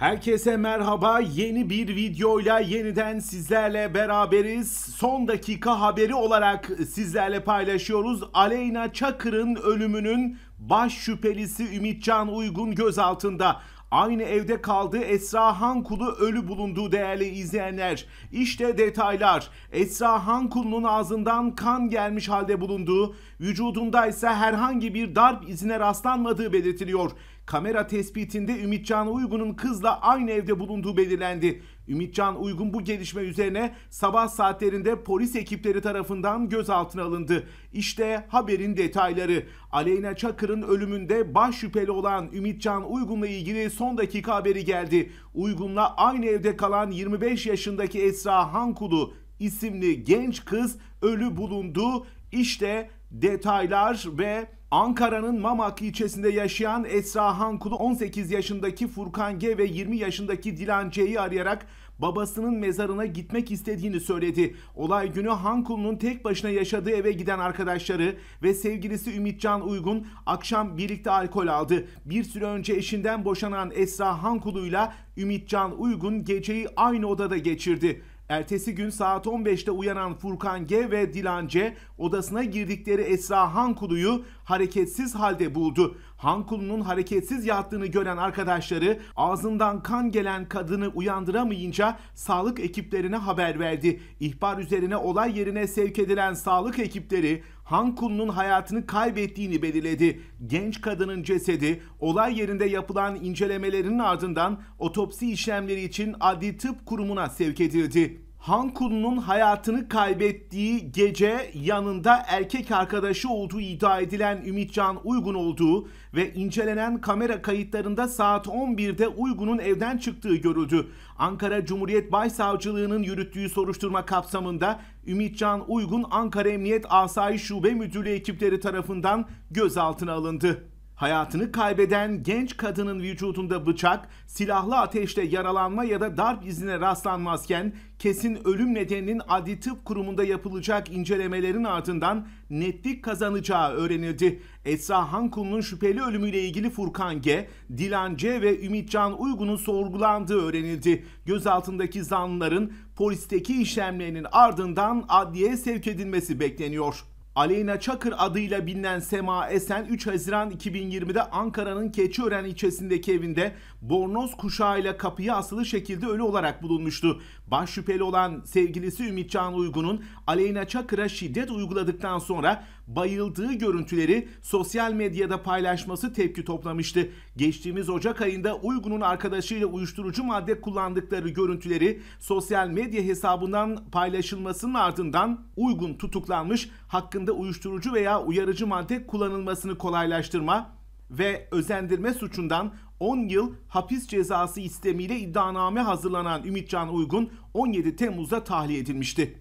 Herkese merhaba. Yeni bir videoyla yeniden sizlerle beraberiz. Son dakika haberi olarak sizlerle paylaşıyoruz. Aleyna Çakır'ın ölümünün baş şüphelisi Ümitcan Uygun gözaltında. Aynı evde kaldığı Esra Hankulu ölü bulunduğu değerli izleyenler. İşte detaylar. Esra Hankulu'nun ağzından kan gelmiş halde bulunduğu, vücudunda ise herhangi bir darp izine rastlanmadığı belirtiliyor. Kamera tespitinde Ümitcan Uygun'un kızla aynı evde bulunduğu belirlendi. Ümitcan Uygun bu gelişme üzerine sabah saatlerinde polis ekipleri tarafından gözaltına alındı. İşte haberin detayları. Aleyna Çakır'ın ölümünde baş şüpheli olan Ümitcan Uygun'la ilgili son dakika haberi geldi. Uygun'la aynı evde kalan 25 yaşındaki Esra Hankulu isimli genç kız ölü bulundu. İşte detaylar ve Ankara'nın Mamak ilçesinde yaşayan Esra Hankulu 18 yaşındaki Furkan G ve 20 yaşındaki Dilan C'yi arayarak babasının mezarına gitmek istediğini söyledi. Olay günü Hankulu'nun tek başına yaşadığı eve giden arkadaşları ve sevgilisi Ümitcan Uygun akşam birlikte alkol aldı. Bir süre önce eşinden boşanan Esra Hankulu'yla Ümitcan Uygun geceyi aynı odada geçirdi. Ertesi gün saat 15'te uyanan Furkan G ve Dilan C odasına girdikleri Esra Hankulu'yu hareketsiz halde buldu. Hankulu'nun hareketsiz yattığını gören arkadaşları ağzından kan gelen kadını uyandıramayınca sağlık ekiplerine haber verdi. İhbar üzerine olay yerine sevk edilen sağlık ekipleri Hankulu'nun hayatını kaybettiğini belirledi. Genç kadının cesedi olay yerinde yapılan incelemelerin ardından otopsi işlemleri için Adli Tıp Kurumu'na sevk edildi. Hankun'un hayatını kaybettiği gece yanında erkek arkadaşı olduğu iddia edilen Ümitcan Uygun olduğu ve incelenen kamera kayıtlarında saat 11'de Uygun'un evden çıktığı görüldü. Ankara Cumhuriyet Başsavcılığı'nın yürüttüğü soruşturma kapsamında Ümitcan Uygun Ankara Emniyet Asayiş Şube Müdürlüğü ekipleri tarafından gözaltına alındı. Hayatını kaybeden genç kadının vücudunda bıçak, silahlı ateşte yaralanma ya da darp izine rastlanmazken kesin ölüm nedeninin adli tıp kurumunda yapılacak incelemelerin ardından netlik kazanacağı öğrenildi. Esra Hankun'un şüpheli ölümüyle ilgili Furkan G, Dilan C ve Ümit Can Uygun'un sorgulandığı öğrenildi. Gözaltındaki zanlıların polisteki işlemlerinin ardından adliye sevk edilmesi bekleniyor. Aleyna Çakır adıyla bilinen Sema Esen 3 Haziran 2020'de Ankara'nın Keçiören ilçesindeki evinde bornoz kuşağıyla kapıya asılı şekilde ölü olarak bulunmuştu. Baş şüpheli olan sevgilisi Ümit Can Uygun'un Aleyna Çakır'a şiddet uyguladıktan sonra bayıldığı görüntüleri sosyal medyada paylaşması tepki toplamıştı. Geçtiğimiz Ocak ayında Uygun'un arkadaşıyla uyuşturucu madde kullandıkları görüntüleri sosyal medya hesabından paylaşılmasının ardından Uygun tutuklanmış, hakkında uyuşturucu veya uyarıcı madde kullanılmasını kolaylaştırma ve özendirme suçundan 10 yıl hapis cezası istemiyle iddianame hazırlanan Ümitcan Uygun 17 Temmuz'da tahliye edilmişti.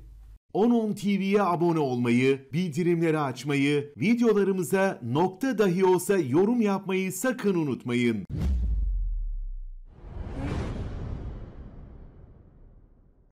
10.10 TV'ye abone olmayı, bildirimleri açmayı, videolarımıza nokta dahi olsa yorum yapmayı sakın unutmayın.